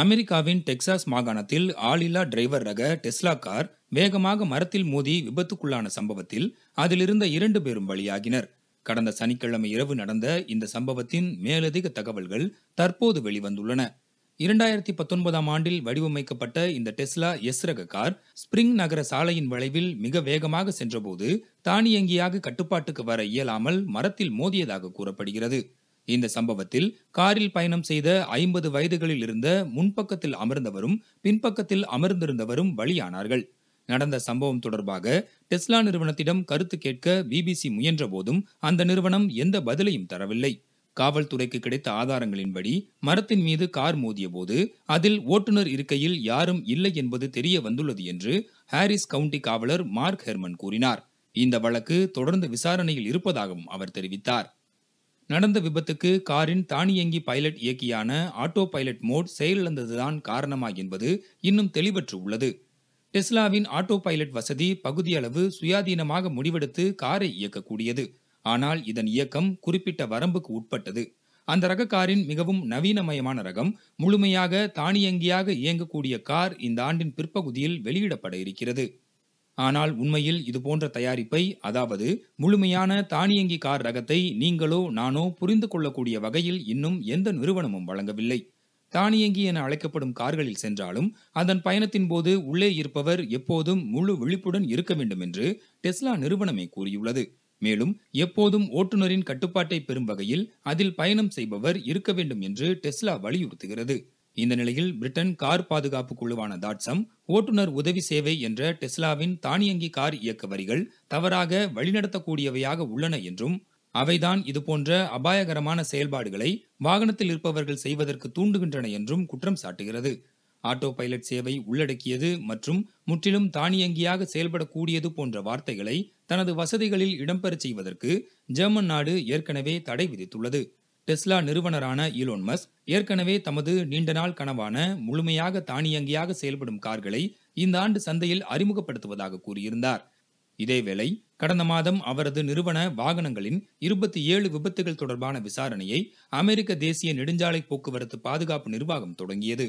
அமெரிக்காவின் டெக்சாஸ் மாகாணத்தில் ஆளில்லா டிரைவர் ரக டெஸ்லா கார் வேகமாக மரத்தில் மோதி விபத்துக்குள்ளான சம்பவத்தில் அதிலிருந்த இரண்டு பேரும் பலியாகினர் கடந்த சனிக்கிழமை இரவு நடந்த இந்த சம்பவத்தின் மேலதிக தகவல்கள் தற்போது வெளிவந்துள்ளன இரண்டாயிரத்தி பத்தொன்பதாம் ஆண்டில் வடிவமைக்கப்பட்ட இந்த டெஸ்லா எஸ் ரக கார் ஸ்பிரிங் நகர சாலையின் வளைவில் மிக வேகமாக சென்றபோது தானியங்கியாக கட்டுப்பாட்டுக்கு வர இயலாமல் மரத்தில் மோதியதாக கூறப்படுகிறது இந்த சம்பவத்தில் காரில் பயணம் செய்த ஐம்பது வயதுகளில் இருந்த முன்பக்கத்தில் அமர்ந்தவரும் பின்பக்கத்தில் அமர்ந்திருந்தவரும் பலியானார்கள் நடந்த சம்பவம் தொடர்பாக டெஸ்லா நிறுவனத்திடம் கருத்து கேட்க பிபிசி முயன்ற போதும் அந்த நிறுவனம் எந்த பதிலையும் தரவில்லை காவல்துறைக்கு கிடைத்த ஆதாரங்களின்படி மரத்தின் மீது கார் மோதிய போது அதில் ஓட்டுநர் இருக்கையில் யாரும் இல்லை என்பது தெரிய வந்துள்ளது என்று ஹாரிஸ் கவுண்டி காவலர் மார்க் ஹெர்மன் கூறினார் இந்த வழக்கு தொடர்ந்து விசாரணையில் இருப்பதாகவும் அவர் தெரிவித்தார் நடந்த விபத்துக்கு காரின் தானியங்கி பைலட் இயக்கியான ஆட்டோ பைலட் மோட் செயலிழந்ததுதான் காரணமா என்பது இன்னும் தெளிவற்று உள்ளது டெஸ்லாவின் ஆட்டோ பைலட் வசதி பகுதியளவு சுயாதீனமாக முடிவெடுத்து காரை இயக்கக்கூடியது ஆனால் இதன் இயக்கம் குறிப்பிட்ட வரம்புக்கு உட்பட்டது அந்த ரக காரின் மிகவும் நவீனமயமான ரகம் முழுமையாக தானியங்கியாக இயங்கக்கூடிய கார் இந்த ஆண்டின் பிற்பகுதியில் வெளியிடப்பட இருக்கிறது ஆனால் உண்மையில் இதுபோன்ற தயாரிப்பை அதாவது முழுமையான தானியங்கி கார் ரகத்தை நீங்களோ நானோ புரிந்து கொள்ளக்கூடிய வகையில் இன்னும் எந்த நிறுவனமும் வழங்கவில்லை தானியங்கி என அழைக்கப்படும் கார்களில் சென்றாலும் அதன் பயணத்தின் போது உள்ளே இருப்பவர் எப்போதும் முழு விழிப்புடன் இருக்க வேண்டும் என்று டெஸ்லா நிறுவனமே கூறியுள்ளது மேலும் எப்போதும் ஓட்டுநரின் கட்டுப்பாட்டை பெறும் வகையில் அதில் பயணம் செய்பவர் இருக்க வேண்டும் என்று டெஸ்லா வலியுறுத்துகிறது இந்த நிலையில் பிரிட்டன் கார் பாதுகாப்பு குழுவான தாட்சம் ஓட்டுநர் உதவி சேவை என்ற டெஸ்லாவின் தானியங்கி கார் இயக்க வரிகள் தவறாக வழிநடத்தக்கூடியவையாக உள்ளன என்றும் அவைதான் இதுபோன்ற அபாயகரமான செயல்பாடுகளை வாகனத்தில் இருப்பவர்கள் செய்வதற்கு தூண்டுகின்றன என்றும் குற்றம் சாட்டுகிறது ஆட்டோ பைலட் சேவை உள்ளடக்கியது மற்றும் முற்றிலும் தானியங்கியாக செயல்படக்கூடியது போன்ற வார்த்தைகளை தனது வசதிகளில் இடம்பெறச் செய்வதற்கு ஜெர்மன் நாடு ஏற்கனவே தடை விதித்துள்ளது டெஸ்லா நிறுவனரான ஈலோன் மஸ்க் ஏற்கனவே தமது நீண்ட நாள் கனவான முழுமையாக தானியங்கியாக செயல்படும் கார்களை இந்த ஆண்டு சந்தையில் அறிமுகப்படுத்துவதாக கூறியிருந்தார் இதேவேளை கடந்த மாதம் அவரது நிறுவன வாகனங்களின் இருபத்தி ஏழு விபத்துகள் தொடர்பான விசாரணையை அமெரிக்க தேசிய நெடுஞ்சாலை போக்குவரத்து பாதுகாப்பு நிர்வாகம் தொடங்கியது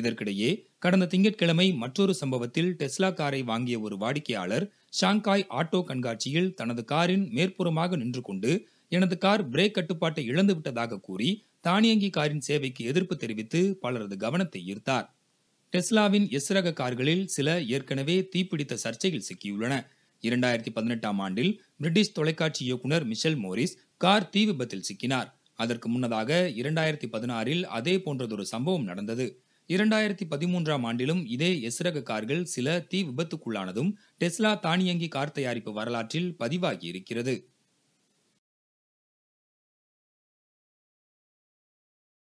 இதற்கிடையே கடந்த திங்கட்கிழமை மற்றொரு சம்பவத்தில் டெஸ்லா காரை வாங்கிய ஒரு வாடிக்கையாளர் ஷாங்காய் ஆட்டோ கண்காட்சியில் தனது காரின் மேற்புறமாக நின்று கொண்டு எனது கார் பிரேக் கட்டுப்பாட்டை இழந்து விட்டதாக கூறி தானியங்கி காரின் சேவைக்கு எதிர்ப்பு தெரிவித்து பலரது கவனத்தை ஈர்த்தார் டெஸ்லாவின் எஸ்ரக கார்களில் சில ஏற்கனவே தீப்பிடித்த சர்ச்சையில் சிக்கியுள்ளன இரண்டாயிரத்தி பதினெட்டாம் ஆண்டில் பிரிட்டிஷ் தொலைக்காட்சி இயக்குனர் மிஷல் மோரிஸ் கார் தீ விபத்தில் சிக்கினார் அதற்கு முன்னதாக இரண்டாயிரத்தி பதினாறில் அதே போன்றதொரு சம்பவம் நடந்தது இரண்டாயிரத்தி பதிமூன்றாம் ஆண்டிலும் இதே எஸ்ரக கார்கள் சில தீ விபத்துக்குள்ளானதும் டெஸ்லா தானியங்கி கார் தயாரிப்பு வரலாற்றில் பதிவாகி இருக்கிறது